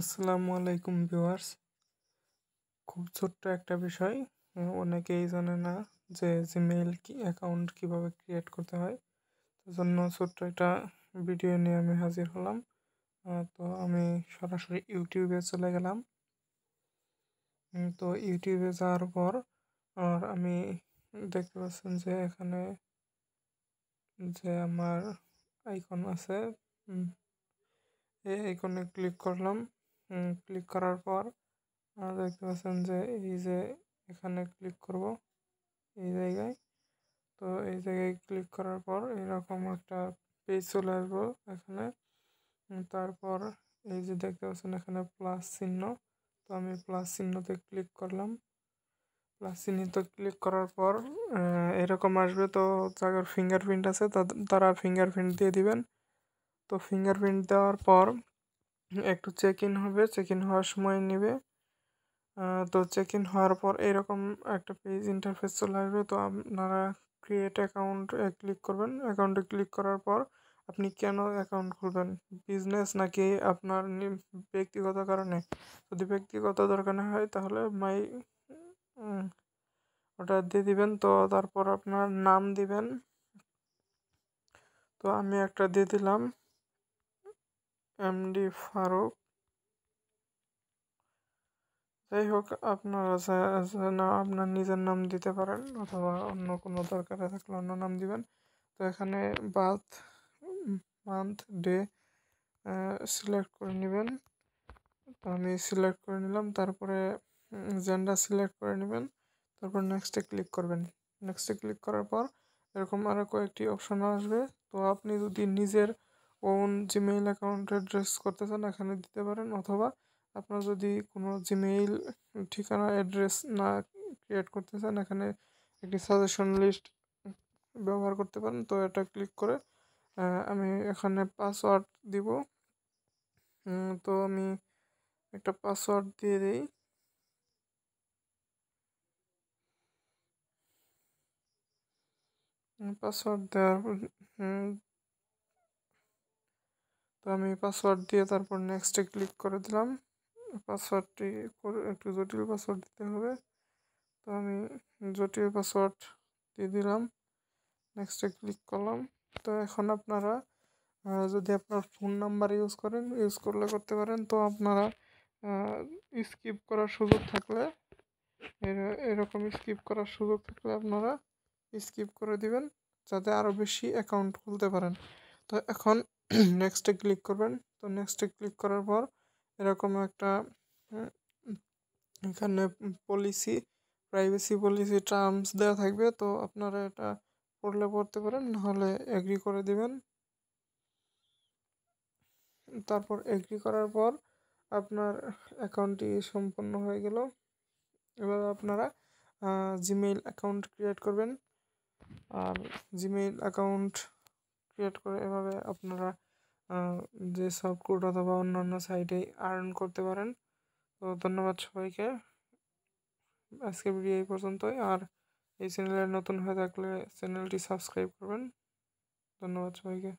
আসসালামু আলাইকুম ভিউয়ার্স খুব ছোট্ট একটা বিষয় অনেকেই জানে না যে জিমেইল কি অ্যাকাউন্ট কিভাবে ক্রিয়েট করতে হয় তার জন্য ছোট্ট একটা ভিডিও নিয়ে আমি হাজির হলাম তো আমি সরাসরি ইউটিউবে চলে গেলাম তো ইউটিউবে যাওয়ার পর আর আমি দেখতে পাচ্ছেন যে এখানে যে আমার আইকন আছে এই আইকনে ক্লিক করলাম ক্লিক করার পর দেখতে পাচ্ছেন যে এই যে এখানে ক্লিক করব এই জায়গায় তো এই জায়গায় ক্লিক করার পর এরকম একটা পেজ চলে আসবো এখানে তারপর এই যে দেখতে পাচ্ছেন এখানে প্লাস চিহ্ন তো আমি প্লাস চিহ্নতে ক্লিক করলাম প্লাস চিহ্নিত ক্লিক করার পর এরকম আসবে তো যাদের ফিঙ্গারপ্রিন্ট আছে তারা ফিঙ্গারপ্রিন্ট দিয়ে দিবেন তো ফিঙ্গারপ্রিন্ট দেওয়ার পর একটু চেক ইন হবে চেক ইন হওয়ার সময় নেবে তো চেক ইন হওয়ার পর এরকম একটা পেজ ইন্টারফেস চলে আসবে তো আপনারা ক্রিয়েট অ্যাকাউন্ট ক্লিক করবেন অ্যাকাউন্টে ক্লিক করার পর আপনি কেন অ্যাকাউন্ট খুলবেন বিজনেস নাকি আপনার ব্যক্তিগত কারণে যদি ব্যক্তিগত দরকার হয় তাহলে মাই ওটা দিয়ে দিবেন তো তারপর আপনার নাম দিবেন তো আমি একটা দিয়ে দিলাম এমডি ফারুক যাই হোক আপনারা না আপনার নিজের নাম দিতে পারেন অথবা অন্য কোনো দরকারে থাকলে অন্য নাম দিবেন তো এখানে বাথ মান্থ ডে সিলেক্ট করে নেবেন তো আমি সিলেক্ট করে নিলাম তারপরে জেন্ডার সিলেক্ট করে নেবেন তারপর নেক্সটে ক্লিক করবেন নেক্সটে ক্লিক করার পর এরকম আরও কয়েকটি অপশন আসবে তো আপনি যদি নিজের ওন জিমেইল অ্যাকাউন্টে অ্যাড্রেস করতে চান এখানে দিতে পারেন অথবা আপনার যদি কোনো জিমেইল ঠিকানা অ্যাড্রেস না ক্রিয়েট করতে চান এখানে একটি সাজেশন লিস্ট ব্যবহার করতে পারেন তো এটা ক্লিক করে আমি এখানে পাসওয়ার্ড দিব তো আমি একটা পাসওয়ার্ড দিয়ে দিই পাসওয়ার্ড দেওয়ার তো আমি পাসওয়ার্ড দিয়ে তারপর নেক্সটে ক্লিক করে দিলাম পাসওয়ার্ডটি করে একটু জটিল পাসওয়ার্ড দিতে হবে তো আমি জটিল পাসওয়ার্ড দিয়ে দিলাম নেক্সটে ক্লিক করলাম তো এখন আপনারা যদি আপনার ফোন নাম্বার ইউজ করেন ইউজ করলে করতে পারেন তো আপনারা স্কিপ করার সুযোগ থাকলে এরকম স্কিপ করার সুযোগ থাকলে আপনারা স্কিপ করে দিবেন যাতে আরও বেশি অ্যাকাউন্ট খুলতে পারেন তো এখন নেক্সটে ক্লিক করবেন তো নেক্সটে ক্লিক করার পর এরকম একটা এখানে পলিসি প্রাইভেসি পলিসি টার্মস দেওয়া থাকবে তো আপনারা এটা পড়লে পড়তে পারেন নাহলে এগ্রি করে দিবেন তারপর এগ্রি করার পর আপনার অ্যাকাউন্টটি সম্পন্ন হয়ে গেল এবার আপনারা জিমেইল অ্যাকাউন্ট ক্রিয়েট করবেন আর জিমেইল অ্যাকাউন্ট ক্রিয়েট করে এভাবে আপনারা যে সব কোড অথবা অন্যান্য সাইটে আর্ন করতে পারেন তো ধন্যবাদ সবাইকে আজকে ভিডিও এই পর্যন্তই আর এই চ্যানেলে নতুন হয়ে থাকলে চ্যানেলটি সাবস্ক্রাইব করবেন ধন্যবাদ সবাইকে